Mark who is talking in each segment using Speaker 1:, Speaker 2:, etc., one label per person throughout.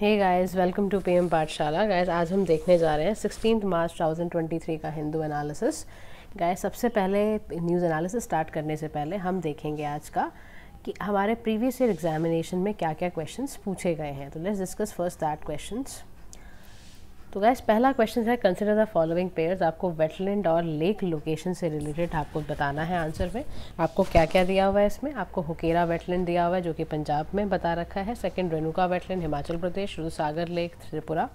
Speaker 1: Hey guys welcome to PM Pathshala guys आज हम देखने जा रहे हैं सिक्सटीन मार्च 2023 का हिंदू एनालिसिस गाइस सबसे पहले न्यूज़ एनालिसिस स्टार्ट करने से पहले हम देखेंगे आज का कि हमारे प्रीवियस ईयर एग्जामिनेशन में क्या क्या क्वेश्चंस पूछे गए हैं तो let's discuss first that questions तो गैस पहला क्वेश्चन है कंसिडर द फॉलोइंग पेयर्स आपको वेटलैंड और लेक लोकेशन से रिलेटेड आपको बताना है आंसर में आपको क्या क्या दिया हुआ है इसमें आपको हुकेरा वेटलैंड दिया हुआ है जो कि पंजाब में बता रखा है second Renuka wetland Himachal Pradesh Sagar lake Tripura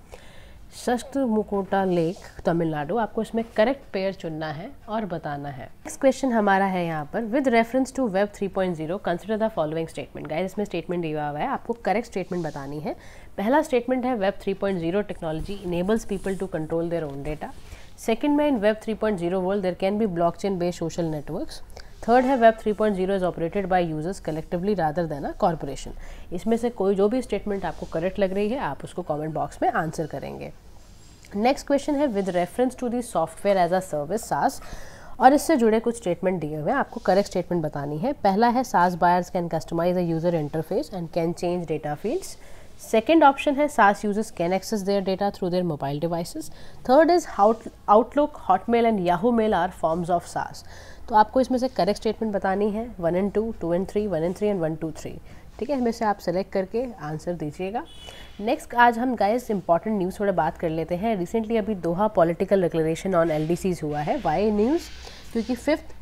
Speaker 1: Sasthamcotta lake Tamil Nadu आपको इसमें करेक्ट पेयर चुनना है और बताना है नेक्स्ट क्वेश्चन हमारा है यहाँ पर with reference to web 3.0 consider the following statement guys इसमें स्टेटमेंट दिया हुआ है आपको करेक्ट स्टेटमेंट बतानी है पहला स्टेटमेंट है web 3.0 technology enables people to control their own data second में in web 3.0 world there can be block chain based social networks third है web 3.0 is operated by users collectively rather than a corporation इसमें से कोई जो भी statement आपको correct लग रही है आप उसको कॉमेंट बॉक्स में आंसर करेंगे नेक्स्ट क्वेश्चन है with reference to the software as a service SaaS और इससे जुड़े कुछ स्टेटमेंट दिए हुए हैं आपको करेक्ट स्टेटमेंट बतानी है पहला है SaaS buyers can customize a user interface and can change data fields second option है SaaS users can access their data through their mobile devices. Third is Outlook Hotmail and Yahoo mail are forms of SaaS तो आपको इसमें से correct statement बतानी है one and two two and three one and three and one two three ठीक है हमें से आप सेलेक्ट करके आंसर दीजिएगा नेक्स्ट आज हम गाइस इंपॉर्टेंट न्यूज़ थोड़ा बात कर लेते हैं रिसेंटली अभी Doha political declaration on L हुआ है वाई न्यूज़ क्योंकि फिफ्थ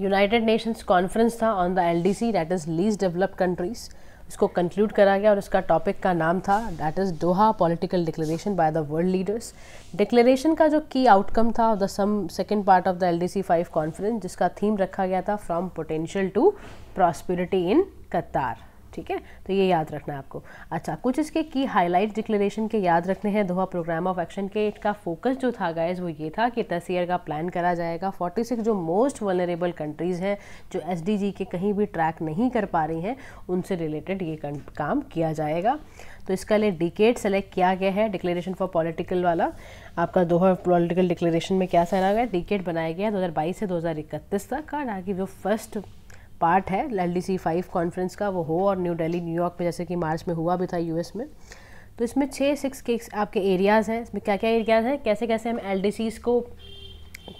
Speaker 1: यूनाइटेड नेशंस कॉन्फ्रेंस था on the L D C that is least developed countries इसको कंक्लूड करा गया और इसका टॉपिक का नाम था that is Doha political declaration by the world leaders declaration का जो की आउटकम था the some second part of the L D C five conference जिसका थीम रखा गया था from potential to prosperity in Qatar ठीक है तो ये याद रखना है आपको अच्छा कुछ इसके की हाईलाइट डिक्लेरेशन के याद रखने हैं दोहा प्रोग्राम ऑफ एक्शन के इसका फोकस जो था गाइज वो ये था कि दस ईयर का प्लान करा जाएगा 46 जो मोस्ट वनरेबल कंट्रीज़ हैं जो एस के कहीं भी ट्रैक नहीं कर पा रही हैं उनसे रिलेटेड ये काम किया जाएगा तो इसका लिए डिकेट सेलेक्ट किया गया है डिक्लेरेशन फॉर पॉलिटिकल वाला आपका दोहा पॉलिटिकल डिक्लेरेशन में क्या सहना गया डिकेट बनाया गया बाईस से इकतीस तक का कि जो फर्स्ट पार्ट है L D C five conference का वो हो और न्यू दिल्ली न्यूयॉर्क में जैसे कि मार्च में हुआ भी था यूएस में तो इसमें छः सिक्स के आपके एरियाज़ हैं इसमें क्या क्या एरियाज़ हैं कैसे कैसे हम एल को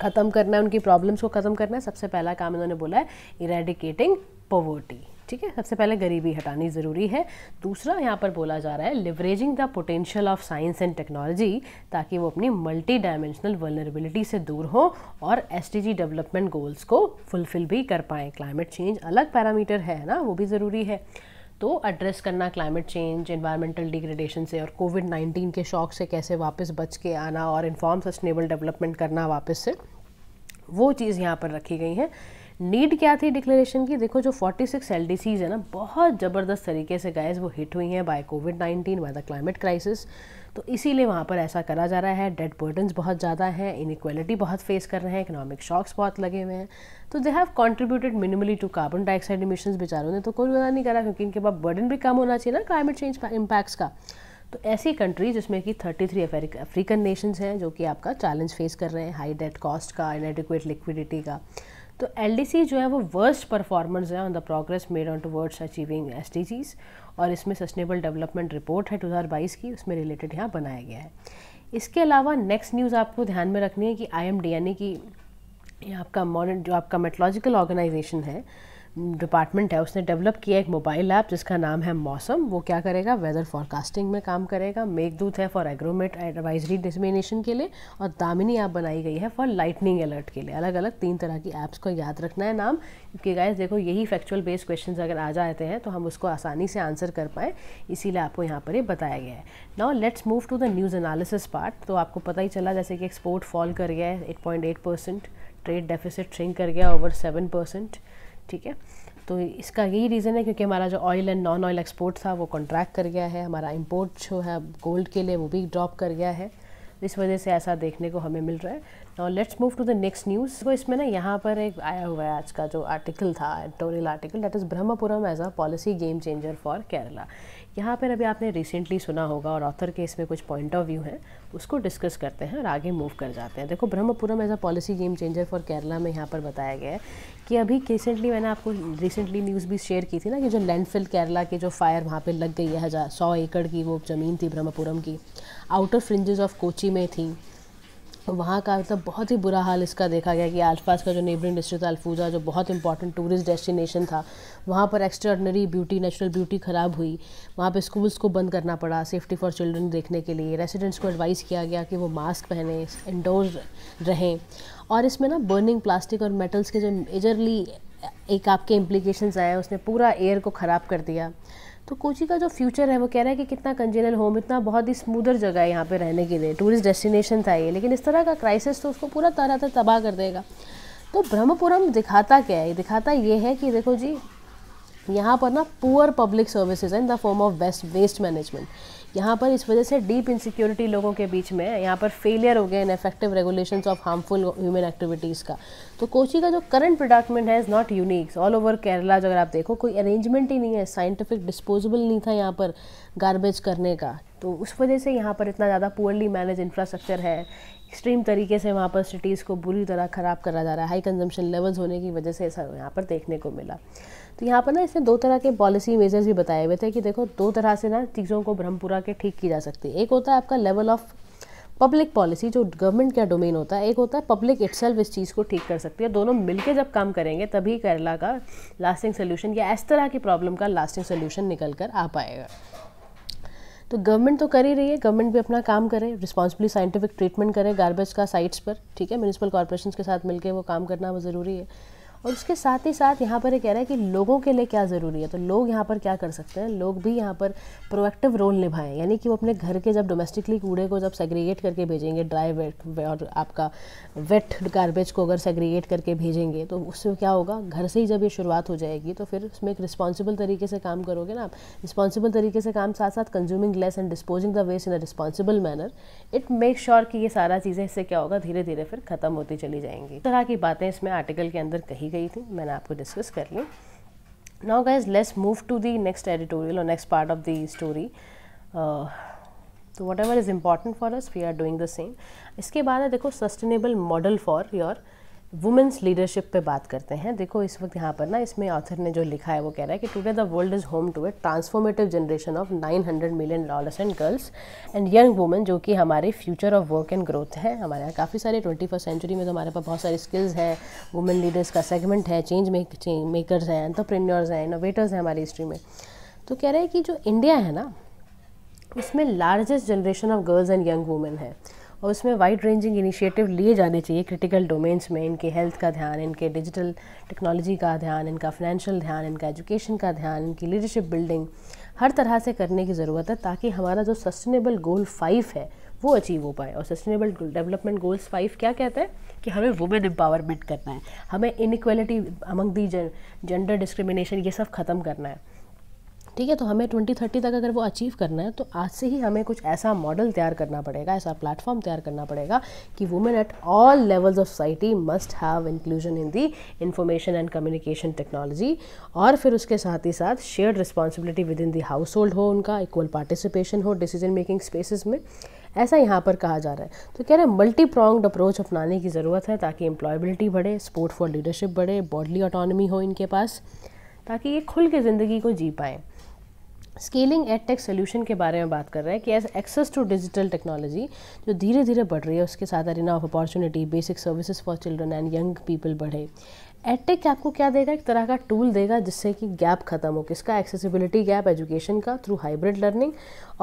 Speaker 1: ख़त्म करना है उनकी प्रॉब्लम्स को ख़त्म करना है सबसे पहला काम इन्होंने बोला है इरेडिकेटिंग पोवर्टी ठीक है सबसे पहले गरीबी हटानी ज़रूरी है दूसरा यहाँ पर बोला जा रहा है leveraging the potential of science and technology ताकि वो अपनी मल्टी डायमेंशनल वर्नरेबिलिटी से दूर हो और एस डेवलपमेंट गोल्स को फुलफिल भी कर पाएँ क्लाइमेट चेंज अलग पैरामीटर है ना वो भी ज़रूरी है तो एड्रेस करना क्लाइमेट चेंज इन्वायरमेंटल डिग्रेडेशन से और कोविड नाइन्टीन के शॉक से कैसे वापस बच के आना और इन्फॉर्म सस्टेनेबल डेवलपमेंट करना वापस से वो चीज़ यहाँ पर रखी गई है नीड क्या थी डिक्लेरेशन की देखो जो 46 सिक्स एल है ना बहुत ज़बरदस्त तरीके से गाइज वो हिट हुई हैं by covid 19 by the climate crisis तो इसीलिए वहाँ पर ऐसा करा जा रहा है डेड बर्डन्स बहुत ज़्यादा हैं इनक्वलिटी बहुत फेस कर रहे हैं इकोनॉमिक शॉक्स बहुत लगे हुए हैं तो they have contributed minimally to carbon dioxide emission बेचारों ने तो कोई मजा नहीं करा क्योंकि इनके पास बर्डन भी कम होना चाहिए ना क्लाइमेट चेंज इम्पैक्ट्स का तो ऐसी कंट्रीज जिसमें कि 33 अफ्रीकन नेशंस हैं जो कि आपका चैलेंज फेस कर रहे हैं हाई डेट कॉस्ट का इनएडिकुएट लिक्विडिटी का तो एल जो है वो वर्स्ट परफॉर्मेंस है on the progress made on towards achieving S और इसमें सस्टेनेबल डेवलपमेंट रिपोर्ट है 2022 की उसमें रिलेटेड यहाँ बनाया गया है इसके अलावा नेक्स्ट न्यूज़ आपको ध्यान में रखनी है कि आई एम की आपका मॉडर्न जो आपका मेट्रोलॉजिकल ऑर्गेनाइजेशन है डिपार्टमेंट है उसने डेवलप किया एक मोबाइल ऐप जिसका नाम है मौसम वो क्या करेगा वेदर फॉरकास्टिंग में काम करेगा मेघदूत है फॉर एग्रोमेट एडवाइजरी डिसमिनेशन के लिए और दामिनी ऐप बनाई गई है फॉर लाइटनिंग अलर्ट के लिए अलग अलग तीन तरह की ऐप्स को याद रखना है नाम क्योंकि गाय देखो यही फैक्चुअल बेस्ड क्वेश्चन अगर आ जाते हैं तो हम उसको आसानी से आंसर कर पाएँ इसीलिए आपको यहाँ पर ये बताया गया है now let's move to the news analysis part तो आपको पता ही चला जैसे कि एक्सपोर्ट फॉल कर गया है eight point eight percent trade deficit shrink कर गया ओवर सेवन परसेंट ठीक है तो इसका यही रीज़न है क्योंकि हमारा जो oil and non oil export था वो कॉन्ट्रैक्ट कर गया है हमारा इम्पोर्ट जो है गोल्ड के लिए वो भी ड्रॉप कर गया है इस वजह से ऐसा देखने को हमें मिल रहा है now let's move to the next news तो इसमें ना यहाँ पर एक आया हुआ है आज का जो आर्टिकल था editorial article that is Brahmapuram as a policy game changer for Kerala यहाँ पर अभी आपने रिसेंटली सुना होगा और ऑथर के इसमें कुछ पॉइंट ऑफ व्यू हैं उसको डिस्कस करते हैं और आगे मूव कर जाते हैं देखो Brahmapuram as a policy game changer for Kerala में यहाँ पर बताया गया है कि अभी रिसेंटली मैंने आपको रिसेंटली न्यूज़ भी शेयर की थी ना कि जो लैंडफिल केरला के जो फायर वहाँ पर लग गई है हज़ार सौ एकड़ की वो ज़मीन थी ब्रह्मपुरम की आउटर फ्रिंजेस ऑफ कोची में थी तो वहाँ का मतलब बहुत ही बुरा हाल इसका देखा गया कि आसपास का जो नेबरिंग डिस्ट्रिक्ट था अल्फूजा जो बहुत इंपॉर्टेंट टूरिस्ट डेस्टिनेशन था वहाँ पर एक्स्ट्राऑर्डनरी ब्यूटी नेचुरल ब्यूटी ख़राब हुई वहाँ पर स्कूल्स को बंद करना पड़ा सेफ्टी फॉर चिल्ड्रन देखने के लिए रेसिडेंट्स को एडवाइस किया गया कि वो मास्क पहने इंडोर रहें और इसमें ना बर्निंग प्लास्टिक और मेटल्स के जो मेजरली एक आपके इम्प्लीकेशन आए उसने पूरा एयर को ख़राब कर दिया तो कोची का जो फ्यूचर है वो कह रहा है कि कितना कंजेनल होम इतना बहुत ही स्मूदर जगह है यहाँ पे रहने के लिए टूरिस्ट डेस्टिनेशन था ये लेकिन इस तरह का क्राइसिस तो उसको पूरा तरह से तबाह कर देगा तो ब्रह्मपुरम दिखाता क्या है दिखाता ये है कि देखो जी यहाँ पर ना poor public services in the form of waste waste management यहाँ पर इस वजह से डीप इनसिक्योरिटी लोगों के बीच में यहाँ पर फेलियर हो गया ineffective regulations of harmful human activities का तो कोची का जो करंट प्रोडक्टमेंट है is not unique all over Kerala जो अगर आप देखो कोई अरेंजमेंट ही नहीं है साइंटिफिक डिस्पोजेबल नहीं था यहाँ पर गार्बेज करने का तो उस वजह से यहाँ पर इतना ज़्यादा पुअरली मैनेज इंफ्रास्ट्रक्चर है एक्सट्रीम तरीके से वहाँ पर सिटीज़ को बुरी तरह ख़राब करा जा रहा है हाई कंजम्पशन लेवल्स होने की वजह से ऐसा यहाँ पर देखने को मिला तो यहाँ पर ना इसने दो तरह के पॉलिसी मेजर्स भी बताए हुए थे कि देखो दो तरह से ना चीज़ों को ब्रह्मपुरा के ठीक की जा सकती है एक होता है आपका लेवल ऑफ़ पब्लिक पॉलिसी जो गवर्नमेंट का डोमेन होता है एक होता है पब्लिक इट्सल्फ इस चीज़ को ठीक कर सकती है दोनों मिलके जब काम करेंगे तभी केरला का लास्टिंग सोल्यूशन या इस तरह की प्रॉब्लम का लास्टिंग सोल्यूशन निकल कर आ पाएगा तो गवर्नमेंट तो कर ही रही है गवर्नमेंट भी अपना काम करे रिस्पॉन्सिबली साइंटिफिक ट्रीटमेंट करे गार्बेज का साइट्स पर ठीक है म्यूनसिपल कॉरपोरेशन के साथ मिलकर वो काम करना वो ज़रूरी है और उसके साथ ही साथ यहाँ पर ये कह रहा है कि लोगों के लिए क्या ज़रूरी है तो लोग यहाँ पर क्या कर सकते हैं लोग भी यहाँ पर प्रोएक्टिव रोल निभाएं यानी कि वो अपने घर के जब डोमेस्टिकली कूड़े को जब सेग्रीगेट करके भेजेंगे ड्राई वेट और आपका वेट गार्बेज को अगर सेग्रीगेट करके भेजेंगे तो उससे क्या होगा घर से ही जब ये शुरुआत हो जाएगी तो फिर उसमें एक रिस्पॉन्सिबल तरीके से काम करोगे ना आप रिस्पॉन्सिबल तरीके से काम साथ साथ consuming less and disposing the waste in a responsible manner it make sure कि ये सारा चीज़ें इससे क्या होगा धीरे धीरे फिर खत्म होती चली जाएंगी तरह की बातें इसमें आर्टिकल के अंदर कही गई गई थी मैंने आपको डिस्कस कर ली now guys let's move to the next editorial और next part of the story तो whatever is important for us we are doing the same इसके बाद है देखो sustainable model for your women's leadership पे बात करते हैं देखो इस वक्त यहाँ पर ना इसमें ऑथर ने जो लिखा है वो कह रहा है कि today the world is home to a transformative generation of 900 million dollars and girls and young women जो कि हमारे future of work and growth है हमारे यहाँ काफ़ी सारे ट्वेंटी फर्स्ट सेंचुरी में तो हमारे पास बहुत सारे स्किल्स हैं वुमेन लीडर्स का सेगमेंट है चेंज मेक मेकर्स हैं एंटरप्रेन्योर्स हैं इनोवेटर्स हैं हमारी हिस्ट्री में तो कह रहे हैं कि जो इंडिया है ना उसमें largest generation of girls and young women है और उसमें वाइड रेंजिंग इनिशिएटिव लिए जाने चाहिए क्रिटिकल डोमेन्स में इनके हेल्थ का ध्यान इनके डिजिटल टेक्नोलॉजी का ध्यान इनका फाइनेंशियल ध्यान इनका एजुकेशन का ध्यान इनकी लीडरशिप बिल्डिंग हर तरह से करने की ज़रूरत है ताकि हमारा जो सस्टेनेबल गोल फाइव है वो अचीव हो पाए और सस्टेनेबल डेवलपमेंट गोल्स फाइव क्या कहते हैं कि हमें वुमेन एम्पावरमेंट करना है हमें inequality among the gender discrimination ये सब ख़त्म करना है ठीक है तो हमें ट्वेंटी थर्टी तक अगर वो अचीव करना है तो आज से ही हमें कुछ ऐसा मॉडल तैयार करना पड़ेगा ऐसा प्लेटफॉर्म तैयार करना पड़ेगा कि women at all levels of society must have inclusion in the information and communication technology और फिर उसके साथ ही साथ shared responsibility within the household हो उनका इक्वल पार्टिसिपेशन हो डिसीजन मेकिंग स्पेसिस में ऐसा यहाँ पर कहा जा रहा है तो कह रहे हैं मल्टी प्रॉन्ग्ड अप्रोच अपनाने की ज़रूरत है ताकि एम्प्लॉयबिलिटी बढ़े स्पोर्ट फॉर लीडरशिप बढ़े बॉडली ऑटोनमी हो इनके पास ताकि ये खुल के ज़िंदगी को जी पाएँ स्केलिंग एड टेक सोल्यूशन के बारे में बात कर रहे हैं कि as access to digital technology जो धीरे धीरे बढ़ रही है उसके साथ arena of opportunity basic services for children and young people बढ़े एडटेक आपको क्या देगा एक तरह का टूल देगा जिससे कि गैप खत्म हो किसका एक्सेसिबिलिटी गैप एजुकेशन का थ्रू हाइब्रिड लर्निंग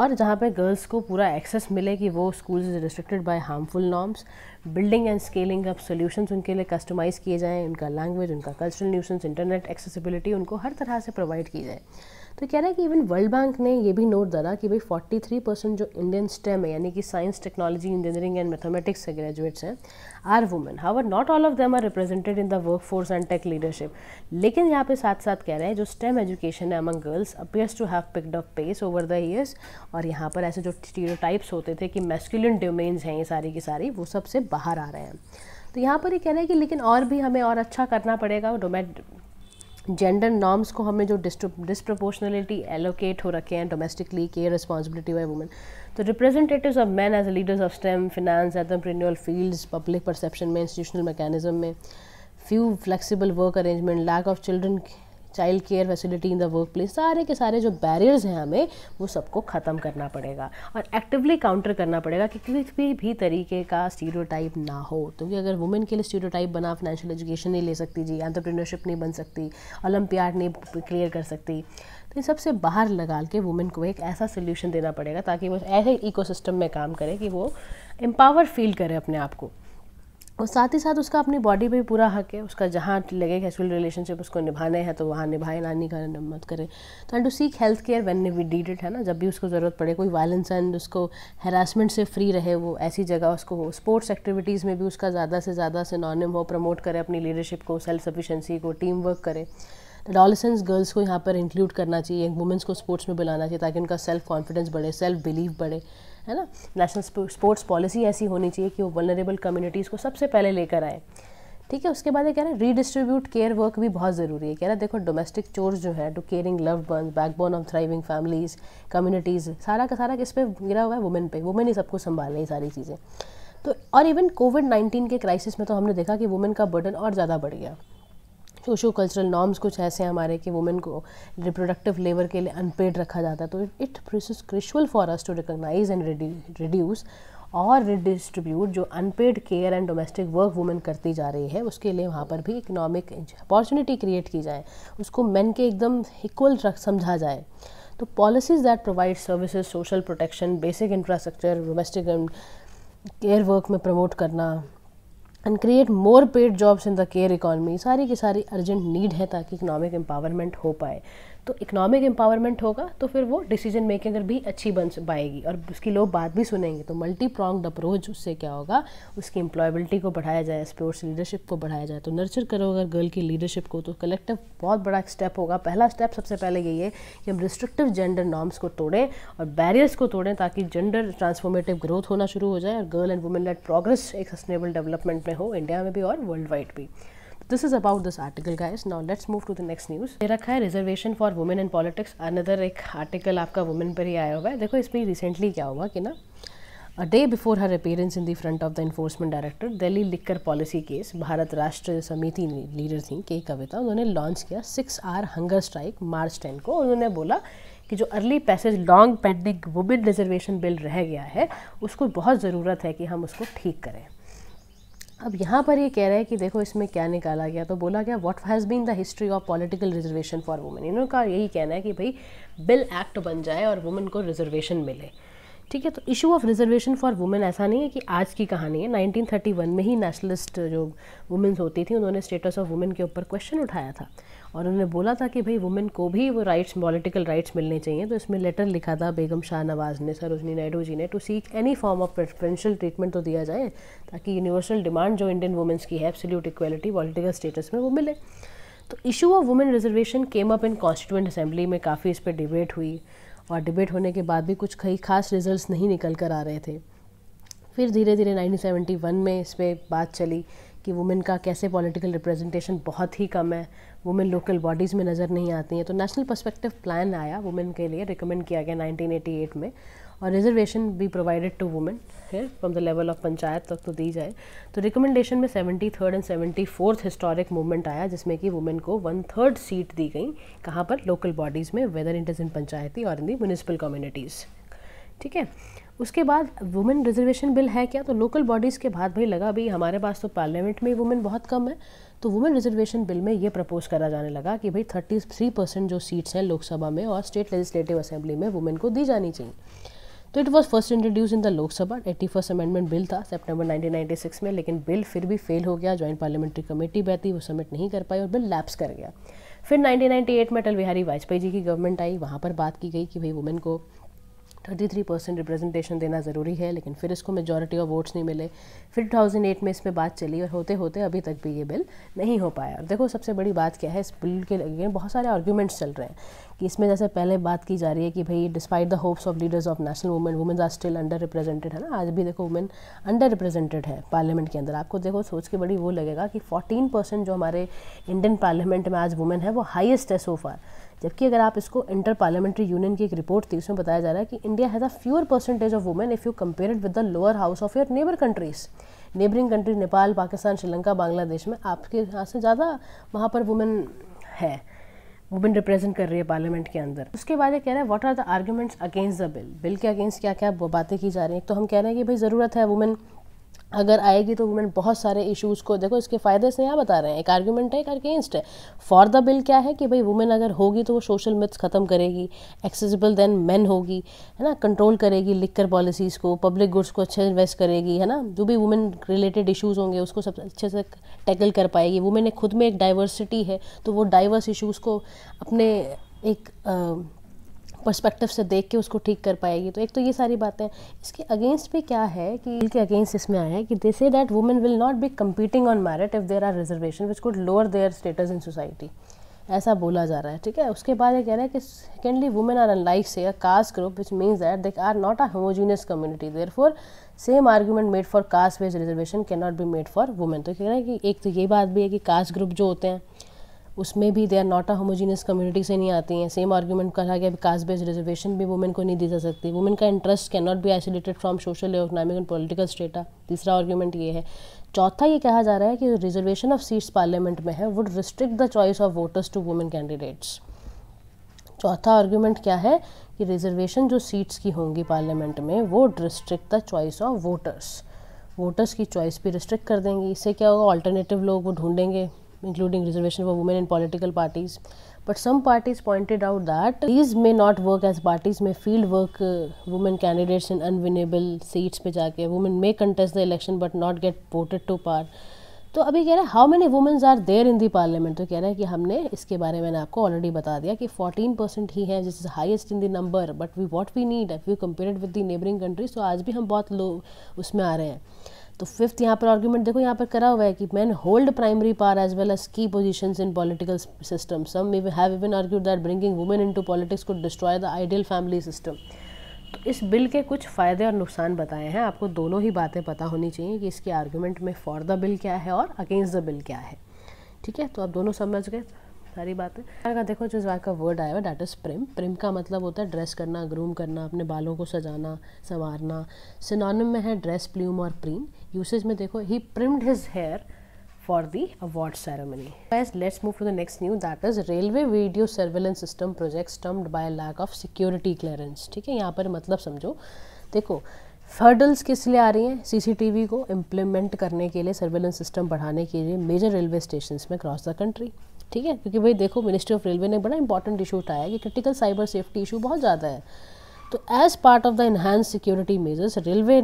Speaker 1: और जहाँ पे गर्ल्स को पूरा एक्सेस मिले कि वो school is restricted by harmful norms building and scaling up solutions उनके लिए कस्टमाइज़ किए जाएँ उनका लैंग्वेज उनका कल्चरल न्यूशंस इंटरनेट एक्सेसिबिलिटी उनको हर तरह से प्रोवाइड की जाए तो कह रहा है कि इवन वर्ल्ड बैंक ने ये भी नोट डाला कि भाई फोर्टी थ्री परसेंट जो इंडियन स्टेम है यानी कि science technology engineering and mathematics से ग्रेजुएट्स हैं are women are not all of them are represented in the workforce and tech leadership लेकिन यहाँ पे साथ साथ कह रहे हैं जो स्टेम एजुकेशन है among girls appears to have picked up pace over the years और यहाँ पर ऐसे जो स्टीरियोटाइप्स होते थे कि मेस्कुलिन डोमेन्स हैं ये सारी की सारी वो सबसे बाहर आ रहे हैं तो यहाँ पर ये कह रहे हैं कि लेकिन और भी हमें और अच्छा करना पड़ेगा डोमेट जेंडर नॉर्म्स को हमें जो डिस्प्रपोर्शनलिटी एलोकेट हो रखे हैं डोमेस्टिकली के रिस्पॉन्सिबिलिटी बाई वुमेन तो representatives of man as leaders of stem finance entrepreneur fields public perception में इंस्टीट्यूशनल मैकेनिज्म में few flexible work arrangement lack of children child care facility in the work place सारे के सारे जो barriers हैं हमें वो सबको ख़त्म करना पड़ेगा और एक्टिवली काउंटर करना पड़ेगा कि किसी भी तरीके का स्टीरियोटाइप ना हो क्योंकि तो अगर वुमेन के लिए स्टीरियोटाइप बना फाइनेंशियल एजुकेशन नहीं ले सकती जी एंट्रप्रीनरशिप नहीं बन सकती ओलम्पियाड नहीं क्लियर कर सकती तो इन सबसे बाहर लगा के वुमेन को एक ऐसा सोल्यूशन देना पड़ेगा ताकि वो ऐसे इकोसिस्टम में काम करें कि वो एम्पावर फील करें अपने आप को और साथ ही साथ उसका अपनी बॉडी पे भी पूरा हक है उसका जहाँ लगे सेक्सुअल रिलेशनशिप उसको निभाने हैं तो वहाँ निभाए ना निभाना मत करे तो and to seek health care when we did it है ना जब भी उसको ज़रूरत पड़े कोई वायलेंस एंड उसको हेरासमेंट से फ्री रहे वो ऐसी जगह उसको स्पोर्ट्स एक्टिविटीज़ में भी उसका ज़्यादा से ज़्यादा से सिनोनिम हो प्रमोट करे अपनी लीडरशिप को सेल्फ सफिशेंसी को टीम वर्क करे डॉलिसेंस गर्ल्स को यहाँ पर इंक्लूड करना चाहिए वुमेंस को स्पोर्ट्स में बुलाना चाहिए ताकि उनका सेल्फ कॉन्फिडेंस बढ़े सेल्फ बिलीव बढ़े है ना नेशनल स्पोर्ट्स पॉलिसी ऐसी होनी चाहिए कि वो वनरेबल कम्युनिटीज़ को सबसे पहले लेकर आए ठीक है उसके बाद ये कह रहे हैं रीडिस्ट्रीब्यूट केयर वर्क भी बहुत ज़रूरी है कह रहा है देखो डोमेस्टिक चोर्स जो है to caring love burn backbone of thriving families communities सारा का सारा किस पे गिरा हुआ है वुमेन पे वुमेन ही सबको संभाल रही है सारी चीज़ें तो और इवन कोविड नाइन्टीन के क्राइसिस में तो हमने देखा कि वुमेन का बर्डन और ज़्यादा बढ़ गया सोशो कल्चरल नॉर्म्स कुछ ऐसे हैं हमारे कि वुमेन को रिप्रोडक्टिव लेबर के लिए अनपेड रखा जाता है तो it process crucial for us to recognise and reduce और रिडिस्ट्रीब्यूट जो unpaid care and domestic work women करती जा रही है उसके लिए वहाँ पर भी इकोनॉमिक अपॉर्चुनिटी क्रिएट की जाए उसको मेन के एकदम इक्वल रख समझा जाए तो policies that provide services social protection basic infrastructure domestic and care work में प्रमोट करना and create more paid jobs in the care economy सारी की सारी अर्जेंट नीड है ताकि इकोनॉमिक एम्पावरमेंट हो पाए तो इकोनॉमिक एम्पावरमेंट होगा तो फिर वो डिसीजन मेकिंग भी अच्छी बन पाएगी और उसकी लोग बात भी सुनेंगे तो मल्टी प्रॉन्ग्ड अप्रोच उससे क्या होगा उसकी एम्प्लॉयबिलिटी को बढ़ाया जाए स्पोर्ट्स लीडरशिप को बढ़ाया जाए तो नर्चर करो अगर गर्ल की लीडरशिप को तो कलेक्टिव बहुत बड़ा स्टेप होगा पहला स्टेप सबसे पहले यही है कि हम रिस्ट्रिक्टिव जेंडर नॉर्म्स को तोड़ें और बैरियर्स को तोड़ें ताकि जेंडर ट्रांसफॉर्मेटिव ग्रोथ होना शुरू हो जाए और girl and women let progress एक सस्टेनेबल डेवलपमेंट में हो इंडिया में भी और वर्ल्ड वाइड भी this is about this article guys now let's move to the next news ये रखा है reservation for women in politics another एक आर्टिकल आपका वुमेन पर ही आया हुआ है देखो इसमें रिसेंटली क्या हुआ कि ना a day before her appearance in the front of the enforcement director Delhi liquor policy case Bharat Rashtra Samithi leader थी के कविता उन्होंने लॉन्च किया six hour hunger strike March ten को उन्होंने बोला कि जो early passage long pending women reservation bill रह गया है उसको बहुत ज़रूरत है कि हम उसको ठीक करें अब यहाँ पर ये कह रहा है कि देखो इसमें क्या निकाला गया तो बोला गया what has been the history of political reservation for women इन्होंने का यही कहना है कि भाई बिल एक्ट बन जाए और वुमेन को रिजर्वेशन मिले ठीक है तो issue of reservation for women ऐसा नहीं है कि आज की कहानी है 1931 में ही नेशनलिस्ट जो वुमेन्स होती थी उन्होंने स्टेटस ऑफ वुमेन के ऊपर क्वेश्चन उठाया था और उन्होंने बोला था कि भाई वुमेन को भी वो राइट्स पॉलिटिकल राइट्स मिलने चाहिए तो इसमें लेटर लिखा था बेगम शाह नवाज ने सरोजनी नायडू जी ने to seek any form of preferential treatment तो दिया जाए ताकि यूनिवर्सल डिमांड जो इंडियन वुमेंस की है एब्सोल्यूट इक्वलिटी पॉलिटिकल स्टेटस में वो मिले तो issue of women reservation came up in constituent assembly में काफ़ी इस पर डिबेट हुई और डिबेट होने के बाद भी कुछ कई खास रिजल्ट्स नहीं निकल कर आ रहे थे फिर धीरे धीरे 1971 में इस पर बात चली कि वुमेन का कैसे पॉलिटिकल रिप्रेजेंटेशन बहुत ही कम है वुमेन लोकल बॉडीज़ में नज़र नहीं आती हैं तो नेशनल पर्सपेक्टिव प्लान आया वुमेन के लिए रिकमेंड किया गया 1988 में और रिजर्वेशन भी प्रोवाइडेड टू वुमेन है from the level of panchayat तक तो दी जाए तो रिकमेंडेशन में seventy third and seventy fourth historic movement आया जिसमें कि वुमेन को वन थर्ड सीट दी गई कहाँ पर लोकल बॉडीज़ में whether interests is in panchayati और इन दी म्यूनसिपल कम्युनिटीज़ ठीक है उसके बाद वुमेन रिजर्वेशन बिल है क्या तो लोकल बॉडीज़ के बाद भाई लगा भाई हमारे पास तो पार्लियामेंट में वुमेन बहुत कम है तो वुमेन रिजर्वेशन बिल में ये प्रपोज करा जाने लगा कि भाई थर्टी थ्री परसेंट जो सीट्स हैं लोकसभा में और स्टेट लेजिस्लेटिव असेंबली में वुमेन को दी जानी चाहिए तो it was first introduced in the Lok Sabha eighty first amendment bill था सितंबर 1996 में लेकिन बिल फिर भी फेल हो गया जॉइंट पार्लियामेंट्री कमेटी बैठी वो सबमिट नहीं कर पाई और बिल लैप्स कर गया फिर 1998 में अटल बिहारी वाजपेयी जी की गवर्नमेंट आई वहाँ पर बात की गई कि भाई वुमेन को थर्टी थ्री परसेंट रिप्रेजेंटेशन देना ज़रूरी है लेकिन फिर इसको मेजोरिटी ऑफ वोट्स नहीं मिले फिर टू थाउजेंड एट में इसमें बात चली और होते होते अभी तक भी ये बिल नहीं हो पाया और देखो सबसे बड़ी बात क्या है इस बिल के लिए बहुत सारे आर्ग्यूमेंट्स चल रहे हैं कि इसमें जैसे पहले बात की जा रही है कि भाई despite the hopes of leaders of national women womens are still under represented है ना आज भी देखो वुमेन अंडर रिप्रेजेंटेड है पार्लियामेंट के अंदर आपको देखो सोच के बड़ी वो लगेगा कि फोर्टीन परसेंट जो हमारे इंडियन पार्लियामेंट में आज वुमेन है वो हाइएस्ट है सोफार जबकि अगर आप इसको इंटर पार्लियामेंट्री यूनियन की एक रिपोर्ट थी उसमें बताया जा रहा है कि India has a fewer percentage of women if you compare it with the lower house of your neighbour countries neighbouring country Nepal Pakistan Sri Lanka Bangladesh में आपके यहाँ से ज़्यादा वहाँ पर वुमेन है वुमेन रिप्रेजेंट कर रही है पार्लियामेंट के अंदर उसके बाद ये कह रहे हैं what are the arguments against the bill bill के अगेंस्ट क्या क्या बातें की जा रही हैं तो हम कह रहे हैं कि भाई ज़रूरत है वुमेन अगर आएगी तो वुमेन बहुत सारे इश्यूज को देखो इसके फायदे से यहाँ बता रहे हैं एक आर्ग्यूमेंट है एक अगेंस्ट है फॉर द बिल क्या है कि भाई वुमेन अगर होगी तो वो सोशल मिथ्स खत्म करेगी एक्सेसिबल देन मेन होगी है ना कंट्रोल करेगी लिखकर पॉलिसीज़ को पब्लिक गुड्स को अच्छे इन्वेस्ट करेगी है ना जो भी वुमेन रिलेटेड इशूज़ होंगे उसको सब अच्छे से टैकल कर पाएगी वुमेन खुद में एक डाइवर्सिटी है तो वो डाइवर्स इशूज़ को अपने एक आ, पर्सपेक्टिव से देख के उसको ठीक कर पाएगी तो एक तो ये सारी बातें इसके अगेंस्ट भी क्या है कि इसके अगेंस्ट इसमें आया है कि they say that women will not be competing on merit if there are reservation which could lower their status in society ऐसा बोला जा रहा है ठीक है उसके बाद ये कह रहा है कि secondly women are unlike say a caste group which means that they are not a homogeneous community therefore same argument made for caste ways reservation can not be made for women तो कह रहा है कि एक तो ये बात भी है कि कास्ट ग्रुप जो होते हैं उसमें भी they are not a homogeneous community से नहीं आती हैं सेम आर्ग्यूमेंट कहा गया कास्ट बेस्ड रिजर्वेशन भी वुमेन को नहीं दी जा सकती वुमेन का interest can not be isolated from social economic and political strata तीसरा आर्ग्यूमेंट ये है चौथा ये कहा जा रहा है कि रिजर्वेशन ऑफ सीट्स पार्लियामेंट में है would restrict the choice of voters to women candidates चौथा आर्ग्यूमेंट क्या है कि रिजर्वेशन जो सीट्स की होंगी पार्लियामेंट में वो restrict the choice of voters voters की चॉइस भी रिस्ट्रिक्ट कर देंगी इससे क्या होगा ऑल्टरनेटिव लोग वो ढूंढेंगे including reservation for women in political parties. But some parties pointed out that these may not work as parties may field work uh, women candidates in unwinnable seats pe jaake women may contest the election but not get voted to par तो अभी कह रहे हैं how many womens are there in the parliament तो कह रहे हैं कि हमने इसके बारे में आपको ऑलरेडी बता दिया कि 14 परसेंट ही है जिस is highest in the number but we what we need we compare with the neighbouring countries तो आज भी हम बहुत लो उसमें आ रहे हैं तो फिफ्थ यहाँ पर आर्ग्यूमेंट देखो यहाँ पर करा हुआ है कि man hold primary power as well as key position in political system some have even argue that bringing women to politics को destroy the ideal family system तो इस बिल के कुछ फ़ायदे और नुकसान बताए हैं आपको दोनों ही बातें पता होनी चाहिए कि इसके आर्ग्यूमेंट में फॉर द बिल क्या है और अगेंस्ट द बिल क्या है ठीक है तो आप दोनों समझ गए सारी बातें का देखो जो का वर्ड आया हुआ डैट इज़ प्रिम प्रिम का मतलब होता है ड्रेस करना ग्रूम करना अपने बालों को सजाना संवारना सिनोनिम में है ड्रेस प्ल्यूम और प्रीम यूसेज में देखो ही primped his hair for the award ceremony Guys, let's move to the next news that is railway video surveillance system project stumped by lack of security clearance. ठीक है यहाँ पर मतलब समझो देखो हर्डल्स किस लिए आ रही हैं सीसीटीवी को इम्प्लीमेंट करने के लिए सर्वेलेंस सिस्टम बढ़ाने के लिए मेजर रेलवे स्टेशन में क्रॉस द कंट्री ठीक है क्योंकि भाई देखो मिनिस्ट्री ऑफ रेलवे ने बड़ा इंपॉर्टेंट इशू उठाया कि क्रिटिकल साइबर सेफ्टी इशू बहुत ज़्यादा है तो as part of the enhance security measures railway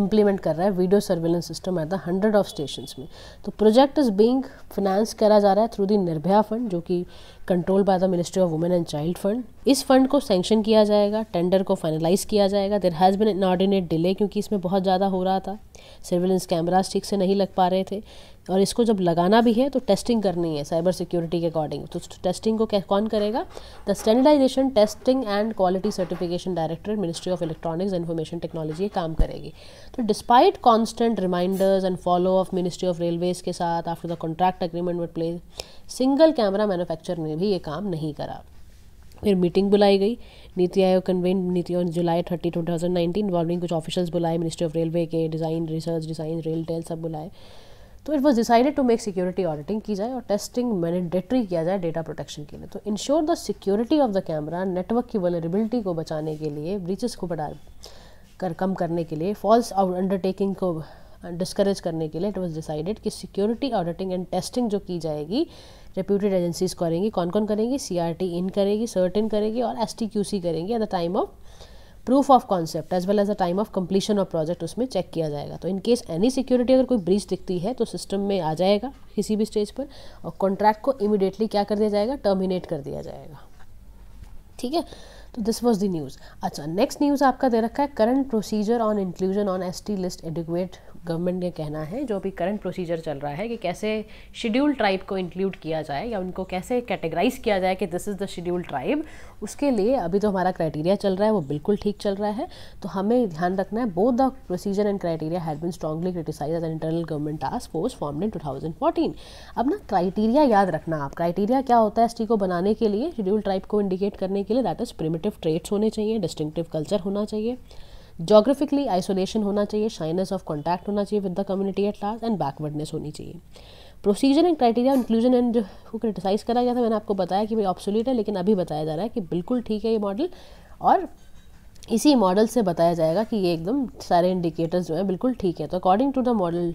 Speaker 1: implement कर रहा है video surveillance system at the hundred of station में तो प्रोजेक्ट इज़ बींग फाइनेंस करा जा रहा है थ्रू द निर्भया फंड जो कि control by the ministry of women and child fund इस फंड को सेंक्शन किया जाएगा टेंडर को फाइनलाइज किया जाएगा there has been ordinate delay क्योंकि इसमें बहुत ज़्यादा हो रहा था सर्वेलेंस कैमराज ठीक से नहीं लग पा रहे थे और इसको जब लगाना भी है तो टेस्टिंग करनी है साइबर सिक्योरिटी के अकॉर्डिंग तो टेस्टिंग को कौन करेगा the standardisation testing and quality certification director ministry of electronics information technology काम करेगी तो despite constant reminders and follow of ministry of railways के साथ after the contract agreement with place single camera manufacture ने भी ये काम नहीं करा फिर मीटिंग बुलाई गई नीति आयोग convene NITI Aayog July thirty two thousand nineteen involving कुछ ऑफिशियल्स बुलाए मिनिस्ट्री ऑफ रेलवे के design research design RailTel सब बुलाए तो it was decided to make security auditing की जाए और टेस्टिंग मैंडेटरी किया जाए डेटा प्रोटेक्शन के लिए तो ensure the security of the camera network की वनरेबिलिटी को बचाने के लिए ब्रीचेस को बढ़ा कर कम करने के लिए फॉल्स अंडरटेकिंग को डिस्करेज करने के लिए इट वॉज डिसाइडेड कि सिक्योरिटी ऑडिटिंग एंड टेस्टिंग जो की जाएगी रेप्यूटेड एजेंसीज करेंगी कौन कौन करेंगी सी आर टी इन करेगी सर्ट इन करेगी और एस टी क्यू सी करेंगी at the time of proof of concept as well as the time of completion of project उसमें चेक किया जाएगा तो इन केस एनी सिक्योरिटी अगर कोई ब्रीच दिखती है तो सिस्टम में आ जाएगा किसी भी स्टेज पर और कॉन्ट्रैक्ट को इमिडिएटली क्या कर दिया जाएगा टर्मिनेट कर दिया जाएगा ठीक है तो दिस वॉज द न्यूज़ अच्छा नेक्स्ट न्यूज़ आपका दे रखा है current procedure on inclusion on S T list adequate government ने कहना है जो अभी करंट प्रोसीजर चल रहा है कि कैसे शेड्यूल ट्राइब को इंक्लूड किया जाए या उनको कैसे कैटेगराइज किया जाए कि this is the schedule tribe उसके लिए अभी तो हमारा क्राइटेरिया चल रहा है वो बिल्कुल ठीक चल रहा है तो हमें ध्यान रखना है both the procedure and criteria had been strongly criticise as internal government task force form in two अब ना क्राइटेरिया याद रखना आप क्राइटेरिया क्या होता है एस को बनाने के लिए शेड्यूल ट्राइब को इंडिकेट करने के लिए दैट इज़ प्रिमेटिव ट्रेड्स होने चाहिए डिस्टिंगटिव कल्चर होना चाहिए जोग्राफिकली आइसोलेशन होना चाहिए शाइनेस ऑफ कॉन्टैक्ट होना चाहिए with the community at large and backwardness होनी चाहिए procedure and criteria inclusion and को क्रिटिसाइज़ करा गया था मैंने आपको बताया कि भाई ऑप्सोलीट है लेकिन अभी बताया जा रहा है कि बिल्कुल ठीक है ये मॉडल और इसी मॉडल से बताया जाएगा कि ये एकदम सारे इंडिकेटर्स जो हैं बिल्कुल ठीक है तो according to the model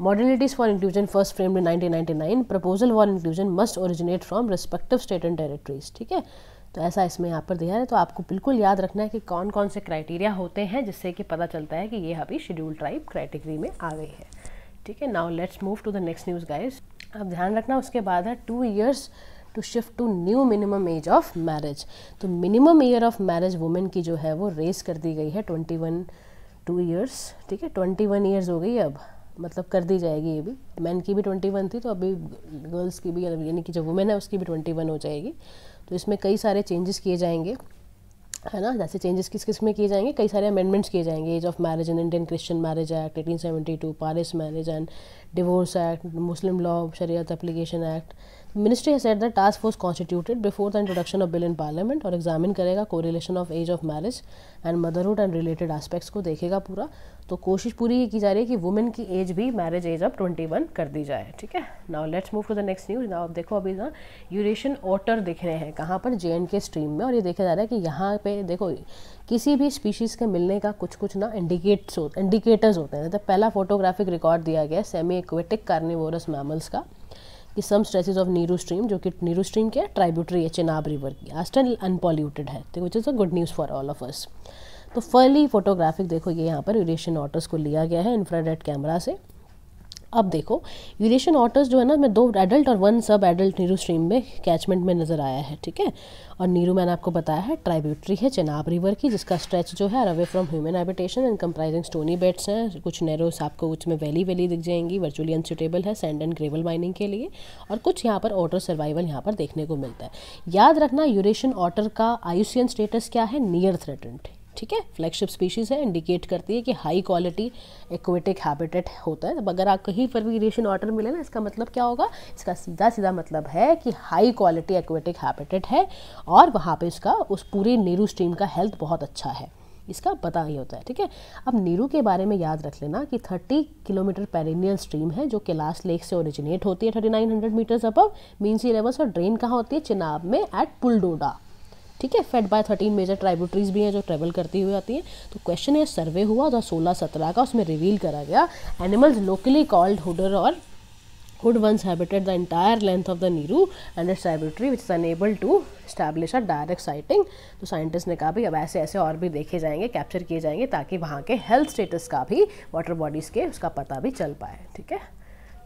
Speaker 1: modalities inclusion first frame in nineteen ninety nine proposal for inclusion must originate from respective state and territories ठीक है तो ऐसा इसमें यहाँ पर दिया है तो आपको बिल्कुल याद रखना है कि कौन कौन से क्राइटेरिया होते हैं जिससे कि पता चलता है कि ये अभी शेड्यूल ट्राइब क्राइटेगरी में आ गई है ठीक है now let's move to the next news guys आप ध्यान रखना उसके बाद है two years to shift to new minimum age of marriage तो minimum year of marriage women की जो है वो रेस कर दी गई है ट्वेंटी वन टू ईयर्स ठीक है ट्वेंटी वन ईयर्स हो गई अब मतलब कर दी जाएगी ये भी मैन की भी ट्वेंटी वन थी तो अभी गर्ल्स की भी यानी कि जो वुमेन है उसकी भी ट्वेंटी वन हो जाएगी तो इसमें कई सारे चेंजेस किए जाएंगे है ना जैसे चेंजेस किस किस में किए जाएंगे कई सारे अमेंडमेंट्स किए जाएंगे age of marriage and Indian Christian marriage act eighteen seventy two Parsi marriage and divorce act Muslim law Shariat application act ministry है set the task force constituted before the introduction of bill in parliament और examine करेगा correlation of age of marriage and motherhood and related aspects को देखेगा पूरा तो कोशिश पूरी ये की जा रही है कि वुमेन की एज भी मैरिज एज अब 21 कर दी जाए ठीक है now let's move to the next news now देखो अभी ना यूरेशन ऑटर दिख रहे हैं कहाँ पर जे के स्ट्रीम में और ये देखा जा रहा है कि यहाँ पे देखो किसी भी स्पीशीज़ के मिलने का कुछ कुछ ना इंडिकेट्स हो इंडिकेटर्स होते हैं तो पहला फोटोग्राफिक रिकॉर्ड दिया गया सेमी एक्वेटिक कार्निवोरस मैमल्स का कि some stretches of Neeru stream जो कि नीरू स्ट्रीम के ट्राइब्यूटरी है चिनाब रिवर की आस्टन अनपॉल्यूटेड है तो which is a good news for all of us तो फली फोटोग्राफिक देखो ये यहाँ पर यूरेशियन ऑटर्स को लिया गया है इंफ्रारेड कैमरा से अब देखो यूरेशियन ऑटर्स जो है ना मैं दो एडल्ट और one sub adult Neeru stream में कैचमेंट में नज़र आया है ठीक है और नीरू मैंने आपको बताया है ट्राइब्यूटरी है चेनाब रिवर की जिसका स्ट्रेच जो है away from human habitation and comprising stony beds हैं कुछ नैरोस आपको कुछ में वैली वैली दिख जाएंगी वर्चुअली अनसुटेबल है सैंड एंड ग्रेवल माइनिंग के लिए और कुछ यहाँ पर ऑटर सर्वाइवल यहाँ पर देखने को मिलता है याद रखना यूरेशियन ऑटर का आयुषियन स्टेटस क्या है नियर थ्रेटेंट ठीक है फ्लैगशिप स्पीशीज़ है इंडिकेट करती है कि हाई क्वालिटी एक्वेटिक हैबिटेट होता है तो अगर आप कहीं पर भी रेशन ऑर्डर मिले ना इसका मतलब क्या होगा इसका सीधा सीधा मतलब है कि हाई क्वालिटी एक्वेटिक हैबिटेट है और वहाँ पे इसका उस पूरे नीरू स्ट्रीम का हेल्थ बहुत अच्छा है इसका पता ही होता है ठीक है अब नीरू के बारे में याद रख लेना कि थर्टी किलोमीटर पेरिनियल स्ट्रीम है जो कैलाश लेक से ओरिजिनेट होती है thirty nine hundred metres above mean sea levels और ड्रेन कहाँ होती है चिनाब में एट पुलडोडा ठीक है fed by thirteen major tributaries भी हैं जो ट्रेवल करती हुई आती हैं तो क्वेश्चन ये सर्वे हुआ जो सोलह सत्रह का उसमें रिवील करा गया एनिमल्स लोकली कॉल्ड हुडर और हुड once habited the entire length of the Neeru and its tributary which is unable to establish a direct sighting तो साइंटिस्ट ने कहा भी अब ऐसे ऐसे और भी देखे जाएंगे कैप्चर किए जाएंगे ताकि वहाँ के हेल्थ स्टेटस का भी वाटर बॉडीज़ के उसका पता भी चल पाए ठीक है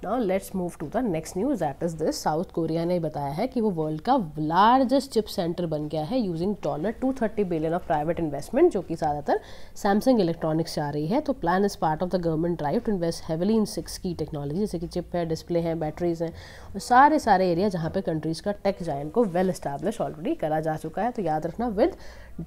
Speaker 1: now let's move to the next news that is this South Korea ने बताया है कि वो वर्ल्ड का लार्जेस्ट चिप सेंटर बन गया है using dollar two thirty billion of private investment जो कि ज़्यादातर सैमसंग इलेक्ट्रॉनिक्स से आ रही है तो plan is part of the government drive to invest heavily in six key technology जैसे कि चिप है डिस्प्ले है बैटरीज हैं सारे सारे एरिया जहाँ पर कंट्रीज़ का टेक जाइन को वेल इस्टेब्लिश ऑलरेडी करा जा चुका है तो याद रखना with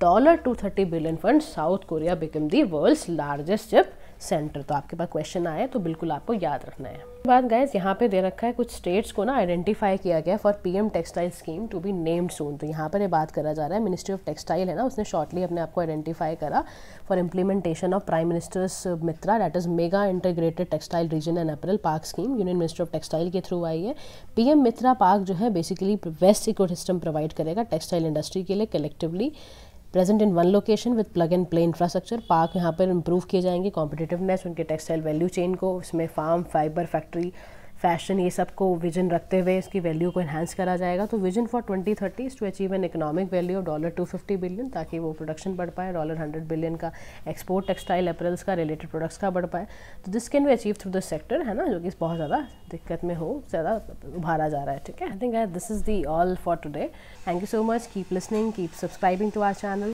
Speaker 1: dollar two thirty billion fund South Korea become the world's largest chip centre तो आपके पास क्वेश्चन आए तो बिल्कुल आपको याद रखना है बात गाइज यहाँ पे दे रखा है कुछ स्टेट्स को ना आइडेंटिफाई किया गया for PM textile scheme to be named soon तो यहाँ पर ये बात करा जा रहा है मिनिस्ट्री ऑफ टेक्सटाइल है ना उसने शॉर्टली अपने आपको आइडेंटिफाई करा for implementation of prime minister's Mitra that is mega integrated textile region and apparel park scheme union ministry of textile के थ्रू आई है पीएम मित्रा पार्क जो है बेसिकली वेस्ट इको प्रोवाइड करेगा टेक्सटाइल इंडस्ट्री के लिए collectively present in one location with plug and play infrastructure park यहाँ पर इम्प्रूव किए जाएंगे कॉम्पिटेटिवनेस उनके टेक्सटाइल वैल्यू चेन को उसमें फार्म फाइबर फैक्ट्री फैशन ये सब को विजन रखते हुए इसकी वैल्यू को इन्हांस करा जाएगा तो vision for twenty thirty is to achieve an economic value of dollar two fifty billion ताकि वो प्रोडक्शन बढ़ पाए डॉलर हंड्रेड बिलियन का एक्सपोर्ट टेक्सटाइल अप्रेल्स का रिलेटेड प्रोडक्ट्स का बढ़ पाए तो this can be achieve through this sector है ना जो कि बहुत ज़्यादा दिक्कत में हो ज़्यादा उभारा जा रहा है ठीक है I think this is the all for today thank you so much keep listening keep subscribing to our channel